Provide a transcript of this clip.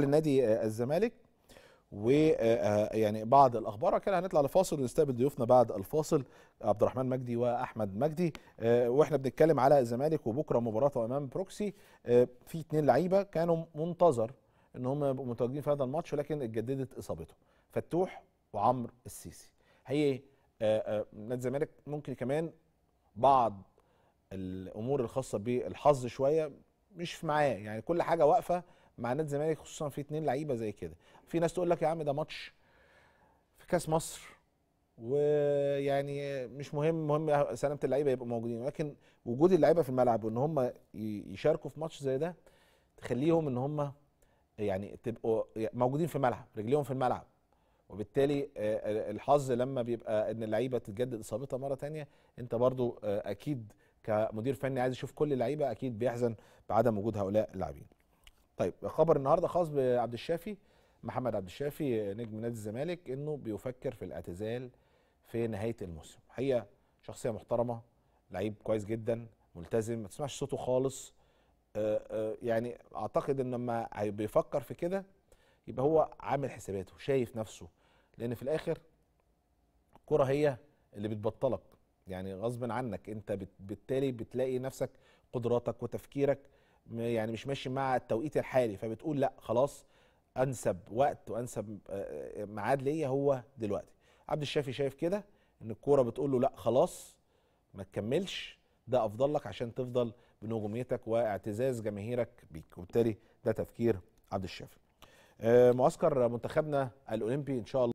لنادي آه، الزمالك ويعني آه، آه، بعض الاخبار كده هنطلع لفاصل ونستقبل ضيوفنا بعد الفاصل عبد الرحمن مجدي واحمد مجدي واحنا بنتكلم على الزمالك وبكره مباراته امام بروكسي في اثنين لعيبه كانوا منتظر ان هم يبقوا متواجدين في هذا الماتش ولكن اتجددت اصابتهم فتوح وعمر السيسي هي نادي الزمالك ممكن كمان بعض الامور الخاصه بالحظ شويه مش معاه يعني كل حاجه واقفه مع نادي الزمالك خصوصا في اتنين لعيبه زي كده في ناس تقول لك يا عم ده ماتش في كاس مصر ويعني مش مهم مهم سلامه اللعيبه يبقوا موجودين ولكن وجود اللعيبه في الملعب وان هم يشاركوا في ماتش زي ده تخليهم ان هم يعني تبقوا موجودين في الملعب رجليهم في الملعب وبالتالي آه، آه، الحظ لما بيبقى ان اللعيبه تتجدد اصابتها مره تانية انت برضو آه، اكيد كمدير فني عايز يشوف كل اللعيبه اكيد بيحزن بعدم وجود هؤلاء اللاعبين طيب خبر النهارده خاص بعبد الشافي محمد عبد الشافي نجم نادي الزمالك انه بيفكر في الاعتزال في نهايه الموسم حقيقه شخصيه محترمه لعيب كويس جدا ملتزم ما تسمعش صوته خالص آه، آه، يعني اعتقد ان لما بيفكر في كده يبقى هو عامل حساباته شايف نفسه لان في الاخر الكره هي اللي بتبطلك يعني غصب عنك انت بالتالي بتلاقي نفسك قدراتك وتفكيرك يعني مش ماشي مع التوقيت الحالي فبتقول لا خلاص انسب وقت وانسب آه، آه، ميعاد ليا هو دلوقتي عبد الشافي شايف كده ان الكوره بتقول له لا خلاص ما تكملش ده افضل لك عشان تفضل بنجوميتك واعتزاز جماهيرك بيك وبالتالي ده تفكير عبد الشافي آه، معسكر منتخبنا الاولمبي ان شاء الله